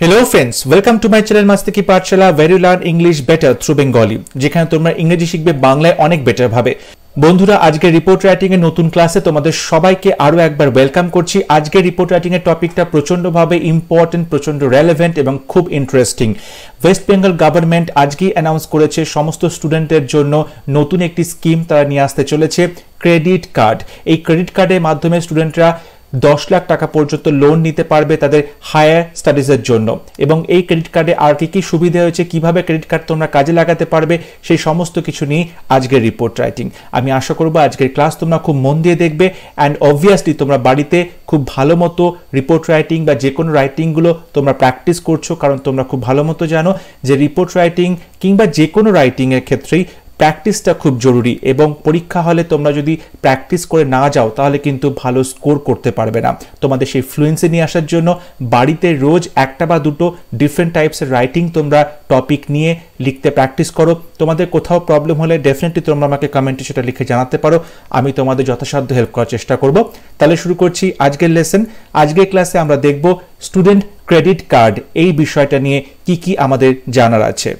Hello friends welcome to my channel Mastiki Pathshala very learn English better through Bengali যেখানে তোমরা ইংরেজি শিখবে বাংলায় অনেক বেটার ভাবে বন্ধুরা আজকে রিপোর্ট রাইটিং এর নতুন ক্লাসে তোমাদের সবাইকে আরো একবার ওয়েলকাম করছি আজকে রিপোর্ট রাইটিং এর টপিকটা প্রচন্ডভাবে ইম্পর্টেন্ট প্রচন্ড রেলেভেন্ট এবং খুব ইন্টারেস্টিং ওয়েস্ট বেঙ্গল গভর্নমেন্ট আজকেই অ্যানাউন্স করেছে সমস্ত স্টুডেন্টের জন্য নতুন একটি স্কিম তারা নিয়ে আসতে চলেছে ক্রেডিট কার্ড এই ক্রেডিট কার্ডের মাধ্যমে স্টুডেন্টরা দশ লাখ টাকা পর্যন্ত লোন নিতে পারবে তাদের হায়ার স্টাডিজের জন্য এবং এই ক্রেডিট কার্ডে আর কি কি সুবিধা হয়েছে কিভাবে ক্রেডিট কার্ড তোমরা কাজে লাগাতে পারবে সেই সমস্ত কিছু নিয়ে আজকের রিপোর্ট রাইটিং আমি আশা করবো আজকের ক্লাস তোমরা খুব মন দিয়ে দেখবে অ্যান্ড অবভিয়াসলি তোমরা বাড়িতে খুব ভালো মতো রিপোর্ট রাইটিং বা যে কোনো রাইটিংগুলো তোমরা প্র্যাকটিস করছো কারণ তোমরা খুব ভালো মতো জানো যে রিপোর্ট রাইটিং কিংবা যে কোনো রাইটিংয়ের ক্ষেত্রেই প্র্যাকটিসটা খুব জরুরি এবং পরীক্ষা হলে তোমরা যদি প্র্যাকটিস করে না যাও তাহলে কিন্তু ভালো স্কোর করতে পারবে না তোমাদের সেই ফ্লুয়েন্সি নিয়ে আসার জন্য বাড়িতে রোজ একটা বা দুটো ডিফারেন্ট টাইপসের রাইটিং তোমরা টপিক নিয়ে লিখতে প্র্যাকটিস করো তোমাদের কোথাও প্রবলেম হলে ডেফিনেটলি তোমরা আমাকে কমেন্টে সেটা লিখে জানাতে পারো আমি তোমাদের যথাসাধ্য হেল্প করার চেষ্টা করব তাহলে শুরু করছি আজকের লেসন আজকের ক্লাসে আমরা দেখব স্টুডেন্ট ক্রেডিট কার্ড এই বিষয়টা নিয়ে কি কি আমাদের জানার আছে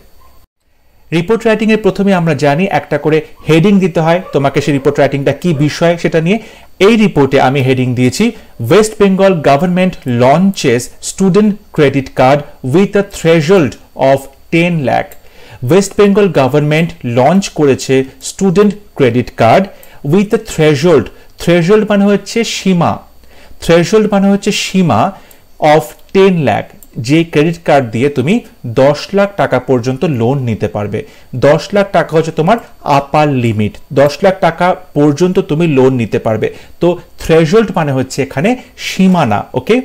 রিপোর্ট রাইটিংয়ের প্রথমে আমরা জানি একটা করে হেডিং দিতে হয় তোমাকে সেই রিপোর্ট রাইটিংটা কি বিষয় সেটা নিয়ে এই রিপোর্টে আমি হেডিং দিয়েছি West Bengal government launches student credit card with a threshold of ten lakh West Bengal government launch করেছে student credit card with a threshold threshold মানে হচ্ছে সীমা থ্রেজল্ড মানে হচ্ছে সীমা অফ টেন ল্যাক যে ক্রেডিট কার্ড দিয়ে তুমি দশ লাখ টাকা পর্যন্ত লোন নিতে পারবে দশ লাখ টাকা হচ্ছে তোমার আপার লিমিট দশ লাখ টাকা পর্যন্ত তুমি লোন নিতে পারবে তো থ্রেজল্ট মানে হচ্ছে এখানে সীমানা ওকে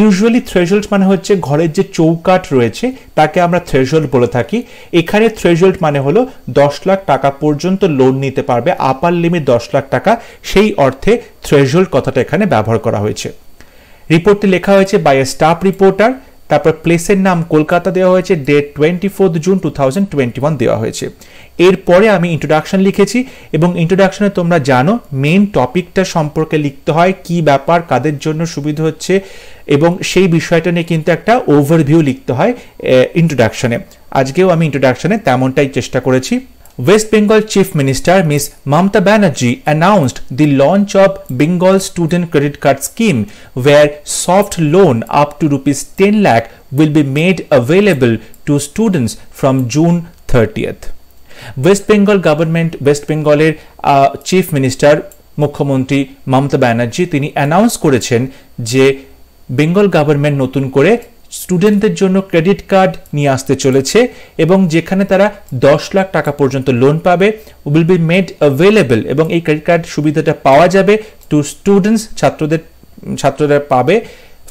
ইউজুয়ালি থ্রেজল্ট মানে হচ্ছে ঘরের যে চৌকাট রয়েছে তাকে আমরা থ্রেজল্ট বলে থাকি এখানে থ্রেজল্ট মানে হলো দশ লাখ টাকা পর্যন্ত লোন নিতে পারবে আপার লিমিট দশ লাখ টাকা সেই অর্থে থ্রেজল্ট কথাটা এখানে ব্যবহার করা হয়েছে রিপোর্টটি লেখা হয়েছে বাই এ স্টাফ রিপোর্টার তারপর প্লেসের নাম কলকাতা দেওয়া হয়েছে date twenty fourth June two thousand twenty one দেওয়া হয়েছে এরপরে আমি ইন্ট্রোডাকশন লিখেছি এবং ইন্ট্রোডাকশনে তোমরা জানো মেন টপিকটা সম্পর্কে লিখতে হয় কি ব্যাপার কাদের জন্য সুবিধা হচ্ছে এবং সেই বিষয়টা নিয়ে কিন্তু একটা ওভারভিউ লিখতে হয় ইন্ট্রোডাকশনে আজকেও আমি ইন্ট্রোডাকশনে তেমনটাই চেষ্টা করেছি West Bengal Chief Minister Ms. Mamta Banerjee announced the launch of Bengal Student Credit Card Scheme where soft loan up to rupees 10 lakh will be made available to students from June 30th. West Bengal Government, West Bengal uh, Chief Minister Mukhamonti Mamta Banerjee, announced করেছেন যে Bengal government নতুন করে স্টুডেন্টদের জন্য credit card নিয়ে আসতে চলেছে এবং যেখানে তারা দশ লাখ টাকা পর্যন্ত লোন পাবে উইল বি মেড অ্যাভেলেবল এবং এই ক্রেডিট কার্ড সুবিধাটা পাওয়া যাবে টু স্টুডেন্টস ছাত্রদের ছাত্ররা পাবে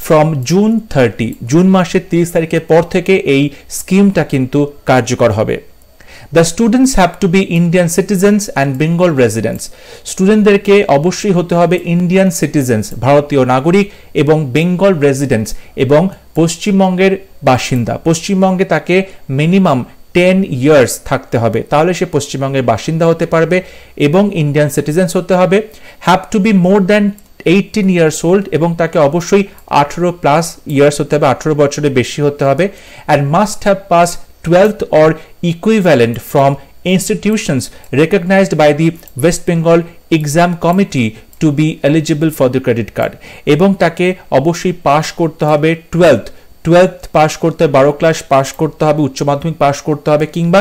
ফ্রম জুন থার্টি জুন মাসের তিরিশ তারিখের পর থেকে এই স্কিমটা কিন্তু কার্যকর হবে the students have to be Indian citizens and Bengal residents স্টুডেন্টদেরকে অবশ্যই হতে হবে ইন্ডিয়ান সিটিজেন্স ভারতীয় নাগরিক এবং বেঙ্গল রেসিডেন্টস এবং পশ্চিমবঙ্গের বাসিন্দা পশ্চিমবঙ্গে তাকে মিনিমাম টেন ইয়ার্স থাকতে হবে তাহলে সে পশ্চিমবঙ্গের বাসিন্দা হতে পারবে এবং ইন্ডিয়ান সিটিজেন্স হতে হবে have to be more than eighteen years old এবং তাকে অবশ্যই আঠেরো প্লাস ইয়ার্স হতে হবে আঠেরো বছরের বেশি হতে হবে and must have pass 12th or equivalent from institutions recognized by the West Bengal exam committee to be eligible for the credit card এবং তাকে অবশ্যই পাশ করতে হবে টুয়েলথ টুয়েলথ পাশ করতে হবে বারো ক্লাস পাশ করতে হবে উচ্চ মাধ্যমিক পাশ করতে হবে কিংবা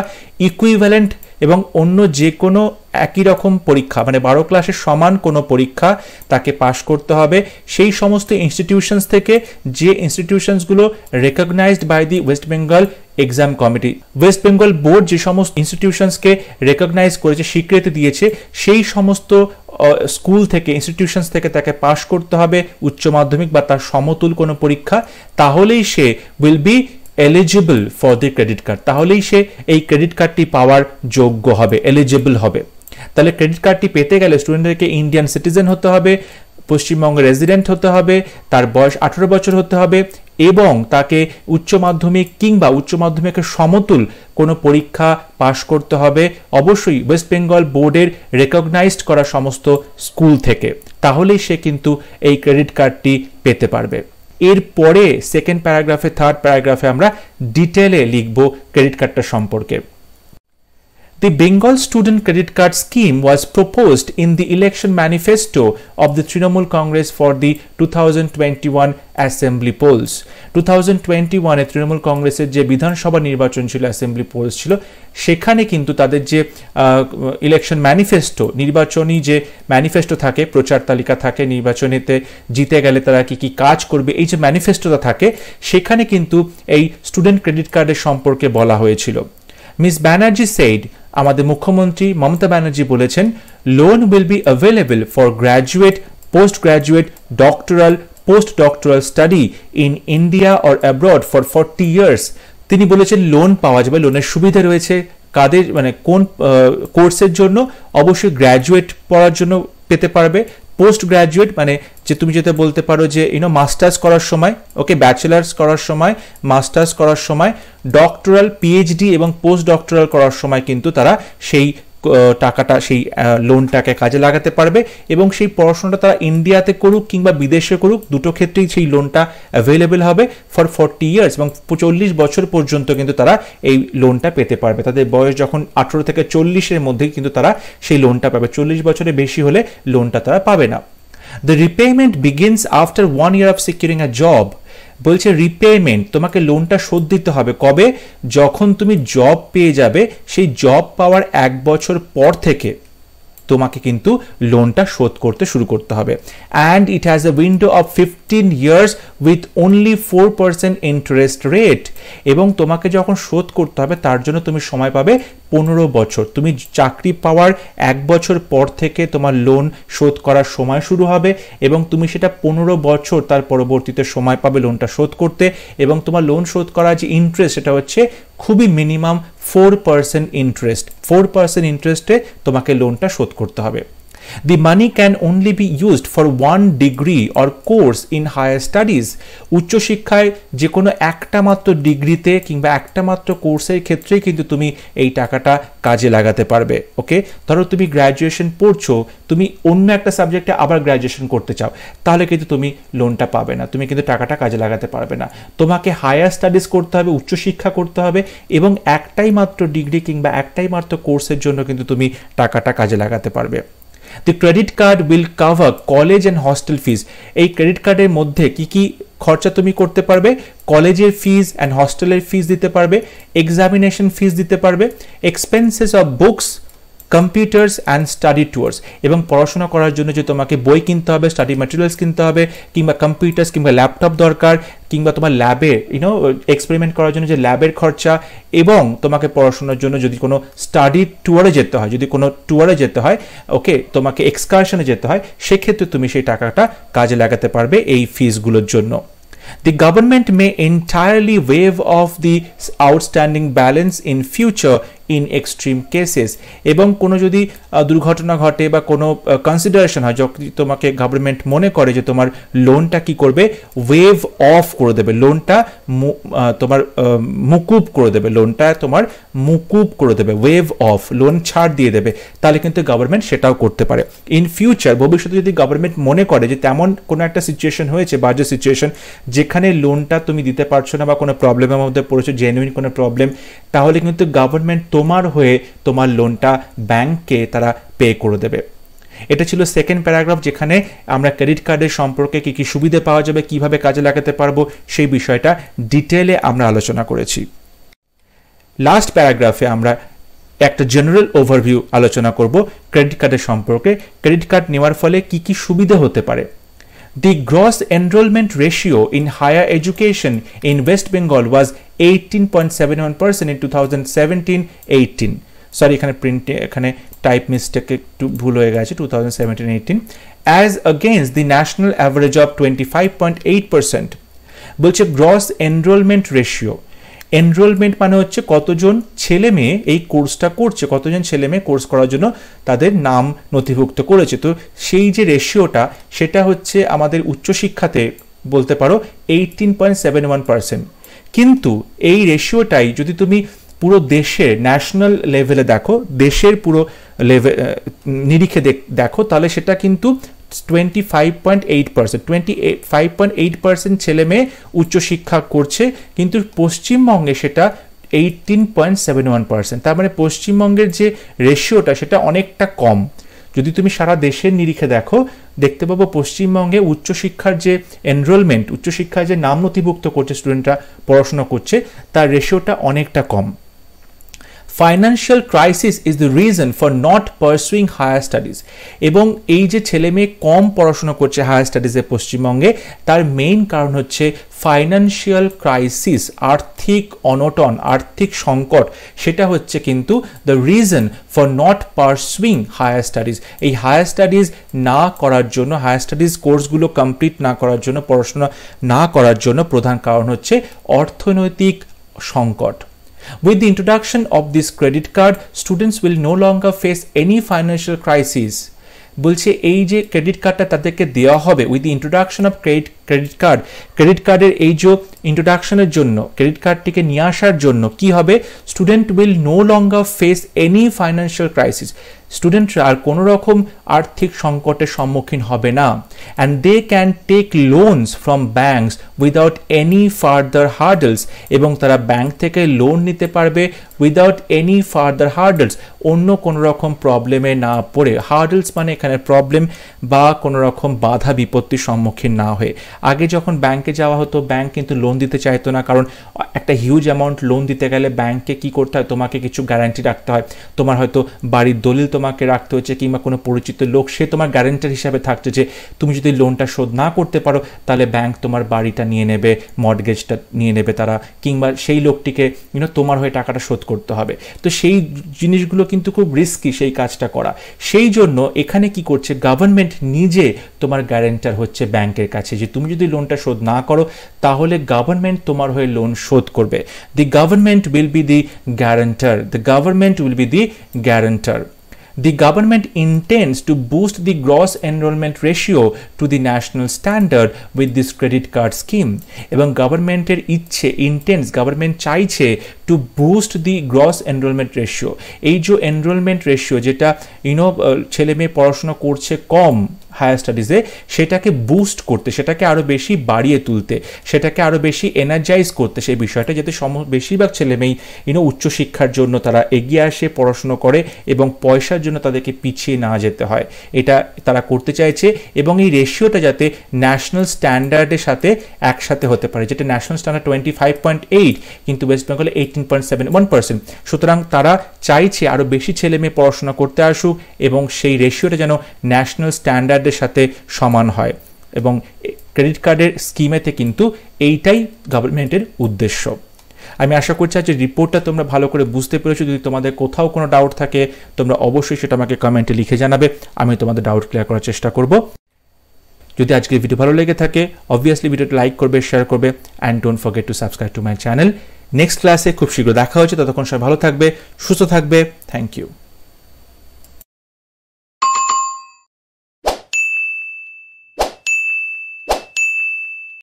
ইকুইভ্যালেন্ট এবং অন্য যে কোনো একই রকম পরীক্ষা মানে বারো ক্লাসের সমান কোনো পরীক্ষা তাকে পাশ করতে হবে সেই সমস্ত ইনস্টিটিউশনস থেকে যে ইনস্টিটিউশনসগুলো recognized by the West Bengal exam committee West Bengal board যে সমস্ত ইনস্টিটিউশনসকে রেকগনাইজ করেছে স্বীকৃতি দিয়েছে সেই সমস্ত স্কুল থেকে ইনস্টিটিউশনস থেকে তাকে পাশ করতে হবে উচ্চ মাধ্যমিক বা তার সমতুল কোনো পরীক্ষা তাহলেই সে will be eligible for the credit card তাহলেই সে এই ক্রেডিট কার্ডটি পাওয়ার যোগ্য হবে এলিজিবল হবে তাহলে ক্রেডিট কার্ডটি পেতে গেলে স্টুডেন্টদেরকে ইন্ডিয়ান সিটিজেন হতে হবে পশ্চিমবঙ্গের রেজিডেন্ট হতে হবে তার বয়স আঠেরো বছর হতে হবে এবং তাকে উচ্চ মাধ্যমিক কিংবা উচ্চ মাধ্যমিকের সমতুল কোনো পরীক্ষা পাশ করতে হবে অবশ্যই ওয়েস্ট বেঙ্গল বোর্ডের রেকগনাইজড করা সমস্ত স্কুল থেকে তাহলেই সে কিন্তু এই ক্রেডিট কার্ডটি পেতে পারবে এরপরে সেকেন্ড প্যারাগ্রাফে থার্ড প্যারাগ্রাফে আমরা ডিটেলে লিখব ক্রেডিট কার্ডটা সম্পর্কে The Bengal Student Credit Card Scheme was proposed in the election manifesto of the Trinamool Congress for the 2021 assembly polls two thousand twenty ওয়ানে তৃণমূল কংগ্রেসের যে বিধানসভা নির্বাচন ছিল অ্যাসেম্বলি পোলস ছিল সেখানে কিন্তু তাদের যে ইলেকশন ম্যানিফেস্টো নির্বাচনী যে ম্যানিফেস্টো থাকে প্রচার তালিকা থাকে নির্বাচনীতে জিতে গেলে তারা কি কি কাজ করবে এই যে ম্যানিফেস্টোটা থাকে সেখানে কিন্তু এই স্টুডেন্ট ক্রেডিট কার্ডের সম্পর্কে বলা হয়েছিল মিস ব্যানার্জি সেইড আমাদের মুখ্যমন্ত্রী মমতা ব্যানার্জি বলেছেন loan will be available for graduate post graduate doctoral post doctoral study in India or abroad for forty years তিনি বলেছেন লোন পাওয়া যাবে লোনের সুবিধা রয়েছে কাদের মানে কোন কোর্সের জন্য অবশ্যই গ্র্যাজুয়েট পড়ার জন্য পেতে পারবে পোস্ট গ্র্যাজুয়েট মানে যে তুমি যেটা বলতে পারো যে ইউনো মাস্টার্স করার সময় ওকে ব্যাচেলার্স করার সময় মাস্টার্স করার সময় ডক্টরাল পিএইচডি এবং পোস্ট ডক্টরাল করার সময় কিন্তু তারা সেই টাকাটা সেই লোনটাকে কাজে লাগাতে পারবে এবং সেই পড়াশোনাটা তারা ইন্ডিয়াতে করুক কিংবা বিদেশে করুক দুটো ক্ষেত্রেই সেই লোনটা অ্যাভেলেবেল হবে ফর ফর্টি ইয়ার্স এবং চল্লিশ বছর পর্যন্ত কিন্তু তারা এই লোনটা পেতে পারবে তাদের বয়স যখন আঠেরো থেকে চল্লিশের মধ্যেই কিন্তু তারা সেই লোনটা পাবে চল্লিশ বছরের বেশি হলে লোনটা তারা পাবে না the repayment begins after one year of securing a job বলছে রিপেমেন্ট তোমাকে লোনটা শোধ দিতে হবে কবে যখন তুমি জব পেয়ে যাবে সেই জব পাওয়ার এক বছর পর থেকে তোমাকে কিন্তু লোনটা শোধ করতে শুরু করতে হবে and it has a window of fifteen years with only four percent interest rate এবং তোমাকে যখন শোধ করতে হবে তার জন্য তুমি সময় পাবে পনেরো বছর তুমি চাকরি পাওয়ার এক বছর পর থেকে তোমার লোন শোধ করার সময় শুরু হবে এবং তুমি সেটা পনেরো বছর তার পরবর্তীতে সময় পাবে লোনটা শোধ করতে এবং তোমার লোন শোধ করার যে ইন্টারেস্ট সেটা হচ্ছে খুবই minimum four percent interest four percent ইন্টারেস্টে তোমাকে লোনটা শোধ করতে হবে The money can only be used for one degree or course in higher studies. উচ্চশিক্ষায় যে কোনো একটা মাত্র ডিগ্রিতে কিংবা একটা মাত্র কোর্সের ক্ষেত্রেই কিন্তু তুমি এই টাকাটা কাজে লাগাতে পারবে ওকে ধরো তুমি গ্র্যাজুয়েশন পড়ছো তুমি অন্য একটা সাবজেক্টে আবার গ্র্যাজুয়েশন করতে চাও তাহলে কিন্তু তুমি লোনটা পাবে না তুমি কিন্তু টাকাটা কাজে লাগাতে পারবে না তোমাকে হায়ার স্টাডিজ করতে হবে উচ্চশিক্ষা করতে হবে এবং একটাই মাত্র ডিগ্রি কিংবা একটাই মাত্র কোর্সের জন্য কিন্তু তুমি টাকাটা কাজে লাগাতে পারবে the credit card will cover college and hostel fees এই ক্রেডিট কার্ডের মধ্যে কি কি খরচা তুমি করতে পারবে কলেজের ফিজ অ্যান্ড হস্টেলের ফিজ দিতে পারবে এক্সামিনেশন ফিজ দিতে পারবে expenses of books computers and study tours এবং পড়াশোনা করার জন্য যে তোমাকে বই কিনতে হবে স্টাডি ম্যাটেরিয়ালস কিনতে হবে কিংবা কম্পিউটার্স কিংবা ল্যাপটপ দরকার কিংবা তোমার ল্যাবে ইউনো এক্সপেরিমেন্ট করার জন্য যে ল্যাবের খরচা এবং তোমাকে পড়াশোনার জন্য যদি কোনো স্টাডি টুয়ারে যেতে হয় যদি কোনো ট্যুরে যেতে হয় ওকে তোমাকে এক্সকারশনে যেতে হয় সেক্ষেত্রে তুমি সেই টাকাটা কাজে লাগাতে পারবে এই ফিসগুলোর জন্য The government may entirely waive off the outstanding balance in future in extreme cases এবং কোনো যদি দুর্ঘটনা ঘটে বা কোনো কনসিডারেশন হয় যখন তোমাকে গভর্নমেন্ট মনে করে যে তোমার লোনটা কি করবে ওয়েভ অফ করে দেবে লোনটা তোমার মুকুব করে দেবে লোনটা তোমার মুকুব করে দেবে ওয়েভ অফ লোন ছাড় দিয়ে দেবে তাহলে কিন্তু গভর্নমেন্ট সেটাও করতে পারে ইন ফিউচার ভবিষ্যতে যদি গভর্নমেন্ট মনে করে যে তেমন কোনো একটা সিচুয়েশন হয়েছে বাজে সিচুয়েশন যেখানে লোনটা তুমি দিতে পারছো না বা কোনো প্রবলেমের মধ্যে পড়েছো জেনুইন কোনো প্রবলেম তাহলে কিন্তু গভর্নমেন্ট তো তোমার হয়ে তোমার লোনটা ব্যাংককে তারা পে করে দেবে এটা ছিল সেকেন্ড প্যারাগ্রাফ যেখানে আমরা ক্রেডিট কার্ডের সম্পর্কে কী কী সুবিধে পাওয়া যাবে কিভাবে কাজে লাগাতে পারবো সেই বিষয়টা ডিটেলে আমরা আলোচনা করেছি লাস্ট প্যারাগ্রাফে আমরা একটা জেনারেল ওভারভিউ আলোচনা করব ক্রেডিট কার্ডের সম্পর্কে ক্রেডিট কার্ড নেওয়ার ফলে কি কি সুবিধা হতে পারে the gross enrolment ratio in higher education in West Bengal was 18.71 percent in 2017-18 sorry এখানে print এখানে টাইপ মিস্টেক একটু ভুল হয়ে গেছে two thousand seventeen eighteen as against the national average of twenty five point eight percent বলছে gross enrolment ratio enrolment মানে হচ্ছে কতজন ছেলে মেয়ে এই কোর্সটা করছে কতজন ছেলে মেয়ে কোর্স করার জন্য তাদের নাম নথিভুক্ত করেছে তো সেই যে রেশিওটা সেটা হচ্ছে আমাদের উচ্চশিক্ষাতে বলতে পারো eighteen point seven one percent কিন্তু এই রেশিওটাই যদি তুমি পুরো দেশে ন্যাশনাল লেভেলে দেখো দেশের পুরো লেভেল নিরিখে দেখো তাহলে সেটা কিন্তু twenty five point eight percent twenty five point eight percent ছেলে মেয়ে উচ্চশিক্ষা করছে কিন্তু পশ্চিমবঙ্গে সেটা eighteen point seven one percent তার মানে পশ্চিমবঙ্গের যে রেশিওটা সেটা অনেকটা কম যদি তুমি সারা দেশের নিরিখে দেখো দেখতে পাবো পশ্চিমবঙ্গে উচ্চশিক্ষার যে এনরোলমেন্ট উচ্চশিক্ষায় যে নাম নথিভুক্ত করছে স্টুডেন্টরা পড়াশোনা করছে তার রেশিওটা অনেকটা কম financial crisis is the reason for not pursuing higher studies এবং এই যে ছেলে মেয়ে কম পড়াশোনা করছে হায়ার স্টাডিজে পশ্চিমবঙ্গে তার মেইন কারণ হচ্ছে ফাইন্যান্সিয়াল ক্রাইসিস আর্থিক অনটন আর্থিক সংকট সেটা হচ্ছে কিন্তু the reason for not pursuing higher studies এই হায়ার স্টাডিজ না করার জন্য হায়ার স্টাডিজ কোর্সগুলো কমপ্লিট না করার জন্য পড়াশোনা না করার জন্য প্রধান কারণ হচ্ছে অর্থনৈতিক সংকট With the introduction of this credit card, students will no longer face any financial crisis বলছে এই যে ক্রেডিট কার্ডটা তাদেরকে দেওয়া হবে with the introduction of credit credit card credit কার্ডের এই যে ইন্ট্রোডাকশনের জন্য ক্রেডিট কার্ডটিকে নিয়ে আসার জন্য কি হবে student will no longer face any financial crisis স্টুডেন্টরা আর কোনো রকম আর্থিক সংকটের সম্মুখীন হবে না and they can take loans from banks without any further hurdles এবং তারা ব্যাংক থেকে লোন নিতে পারবে উইদাউট এনি ফার্দার হার্ডলস অন্য কোনো রকম প্রবলেমে না পড়ে হার্ডলস মানে এখানে প্রবলেম বা কোনো রকম বাধা বিপত্তির সম্মুখীন না হয়ে আগে যখন ব্যাংকে যাওয়া হতো ব্যাংক কিন্তু লোন দিতে চাইতো না কারণ একটা হিউজ অ্যামাউন্ট লোন দিতে গেলে ব্যাংকে কি করতে হয় তোমাকে কিছু গ্যারান্টি রাখতে হয় তোমার হয়তো বাড়ির দলিল তোমাকে রাখতে হচ্ছে কিংবা কোনো পরিচিত লোক সে তোমার গ্যারেন্টার হিসাবে থাকছে যে তুমি যদি লোনটা শোধ না করতে পারো তাহলে ব্যাংক তোমার বাড়িটা নিয়ে নেবে মর্টগেজটা নিয়ে নেবে তারা কিংবা সেই লোকটিকে ইউনো তোমার হয়ে টাকাটা শোধ করতে হবে তো সেই জিনিসগুলো কিন্তু খুব রিস্কি সেই কাজটা করা সেই জন্য এখানে কি করছে গভর্নমেন্ট নিজে তোমার গ্যারেন্টার হচ্ছে ব্যাংকের কাছে যে তুমি যদি লোনটা শোধ না করো তাহলে গভর্নমেন্ট তোমার হয়ে লোন শোধ করবে the government will be the guarantor the government will be the guarantor the government intends to boost the gross enrolment ratio to the national standard with this credit card scheme এবং গভর্নমেন্টের ইচ্ছে intends government চাইছে to boost the gross enrolment ratio এই যে enrolment ratio যেটা YONO ছেলে মেয়ে পড়াশোনা করছে কম হায়ার স্টাডিজে সেটাকে বুস্ট করতে সেটাকে আরও বেশি বাড়িয়ে তুলতে সেটাকে আরও বেশি এনার্জাইজ করতে সেই বিষয়টা যাতে সম বেশিরভাগ ছেলেমেয়েই ইউনো উচ্চশিক্ষার জন্য তারা এগিয়ে আসে পড়াশুনো করে এবং পয়সার জন্য তাদেরকে পিছিয়ে না যেতে হয় এটা তারা করতে চাইছে এবং এই রেশিওটা যাতে ন্যাশনাল স্ট্যান্ডার্ডের সাথে একসাথে হতে পারে যেটা national standard twenty five point eight কিন্তু ওয়েস্ট বেঙ্গলে eighteen point seven one percent সুতরাং তারা চাইছে আরও বেশি ছেলে মেয়ে পড়াশোনা করতে আসুক এবং সেই রেশিওটা যেন ন্যাশনাল স্ট্যান্ডার্ডের কার্ডের সাথে সমান হয় এবং ক্রেডিট কার্ডের স্কিমেতে কিন্তু এইটাই গভর্নমেন্টের উদ্দেশ্য আমি আশা করছি আজ রিপোর্টটা তোমরা ভালো করে বুঝতে পেরেছো যদি তোমাদের কোথাও কোনো ডাউট থাকে তোমরা অবশ্যই সেটা আমাকে কমেন্টে লিখে জানাবে আমি তোমাদের ডাউট ক্লিয়ার করার চেষ্টা করব যদি আজকের ভিডিও ভালো লেগে থাকে অবভিয়াসলি ভিডিওটা লাইক করবে শেয়ার করবে and don't forget to subscribe to my channel next ক্লাসে খুব শীঘ্র দেখা হচ্ছে ততক্ষণ সবাই ভালো থাকবে সুস্থ থাকবে থ্যাংক ইউ